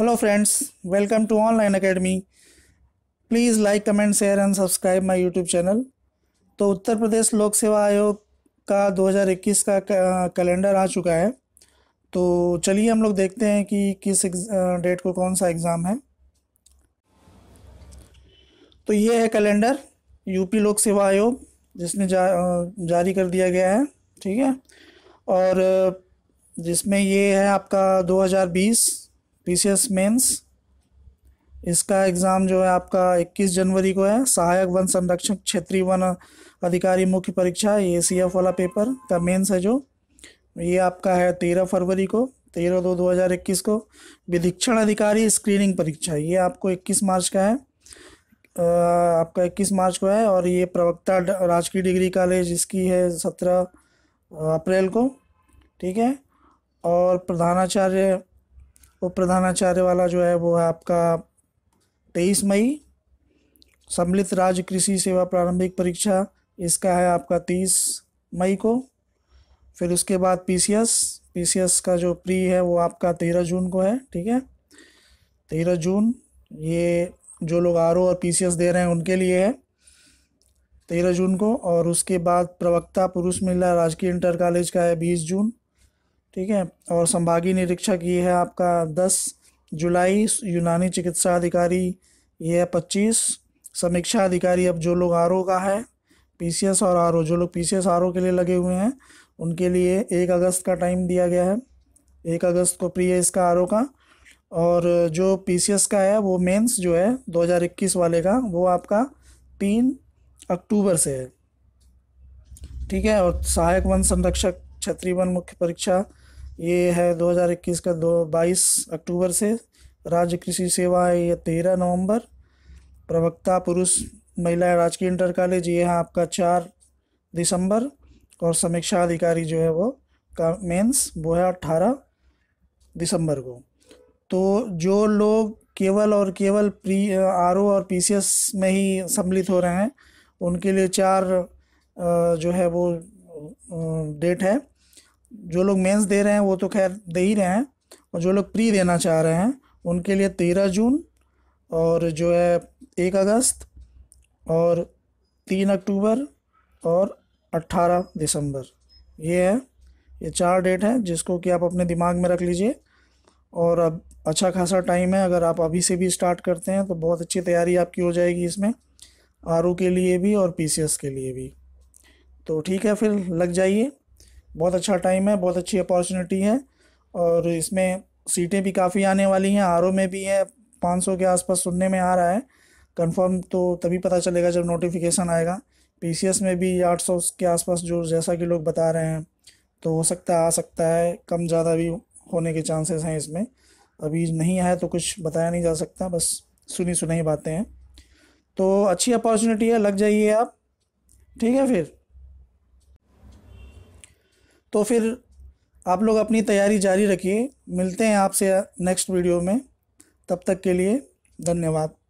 hello friends welcome to online academy please like comment share and subscribe my YouTube channel तो उत्तर प्रदेश लोक सेवा आयोग का 2021 का कैलेंडर आ चुका है तो चलिए हम लोग देखते हैं कि किस डेट को कौन सा एग्ज़ाम है तो ये है कैलेंडर यूपी लोक सेवा आयोग जिसने जा, जारी कर दिया गया है ठीक है और जिसमें ये है आपका दो पीसीएस मेंस इसका एग्ज़ाम जो है आपका 21 जनवरी को है सहायक वन संरक्षक क्षेत्रीय वन अधिकारी मुख्य परीक्षा ये सी एफ वाला पेपर का मेंस है जो ये आपका है तेरह फरवरी को तेरह दो दो हज़ार इक्कीस को विधीक्षण अधिकारी स्क्रीनिंग परीक्षा ये आपको इक्कीस मार्च का है आ, आपका इक्कीस मार्च को है और ये प्रवक्ता राजकीय डिग्री कॉलेज इसकी है सत्रह अप्रैल को ठीक है और प्रधानाचार्य वो प्रधानाचार्य वाला जो है वो है आपका तेईस मई सम्मिलित राज्य कृषि सेवा प्रारंभिक परीक्षा इसका है आपका तीस मई को फिर उसके बाद पीसीएस पीसीएस का जो प्री है वो आपका तेरह जून को है ठीक है तेरह जून ये जो लोग आर और पीसीएस दे रहे हैं उनके लिए है तेरह जून को और उसके बाद प्रवक्ता पुरुष महिला राजकीय इंटर कॉलेज का है बीस जून ठीक है और संभागीय निरीक्षक ये है आपका दस जुलाई यूनानी चिकित्सा अधिकारी ये है पच्चीस समीक्षा अधिकारी अब जो लोग आर का है पीसीएस और आर जो लोग पीसीएस आर के लिए लगे हुए हैं उनके लिए एक अगस्त का टाइम दिया गया है एक अगस्त को प्रिय इसका आर का और जो पीसीएस का है वो मेंस जो है 2021 वाले का वो आपका तीन अक्टूबर से है ठीक है और सहायक वन संरक्षक छत्री वन मुख्य परीक्षा ये है 2021 का दो बाईस अक्टूबर से राज्य कृषि सेवा है ये तेरह नवंबर प्रवक्ता पुरुष महिला राजकीय इंटर कॉलेज ये है आपका चार दिसंबर और समीक्षा अधिकारी जो है वो का मेंस वो है अट्ठारह दिसंबर को तो जो लोग केवल और केवल प्री आर और पी में ही सम्मिलित हो रहे हैं उनके लिए चार जो है वो डेट है जो लोग मेंस दे रहे हैं वो तो खैर दे ही रहे हैं और जो लोग प्री देना चाह रहे हैं उनके लिए तेरह जून और जो है एक अगस्त और तीन अक्टूबर और अट्ठारह दिसंबर ये है ये चार डेट हैं जिसको कि आप अपने दिमाग में रख लीजिए और अब अच्छा खासा टाइम है अगर आप अभी से भी स्टार्ट करते हैं तो बहुत अच्छी तैयारी आपकी हो जाएगी इसमें आर के लिए भी और पी के लिए भी तो ठीक है फिर लग जाइए बहुत अच्छा टाइम है बहुत अच्छी अपॉर्चुनिटी है और इसमें सीटें भी काफ़ी आने वाली हैं आर में भी है 500 के आसपास सुनने में आ रहा है कंफर्म तो तभी पता चलेगा जब नोटिफिकेशन आएगा पी में भी 800 के आसपास जो जैसा कि लोग बता रहे हैं तो हो सकता है आ सकता है कम ज़्यादा भी होने के चांसेस हैं इसमें अभी नहीं आया तो कुछ बताया नहीं जा सकता बस सुनी सुनाई बातें हैं तो अच्छी अपॉर्चुनिटी है लग जाइए आप ठीक है फिर तो फिर आप लोग अपनी तैयारी जारी रखिए मिलते हैं आपसे नेक्स्ट वीडियो में तब तक के लिए धन्यवाद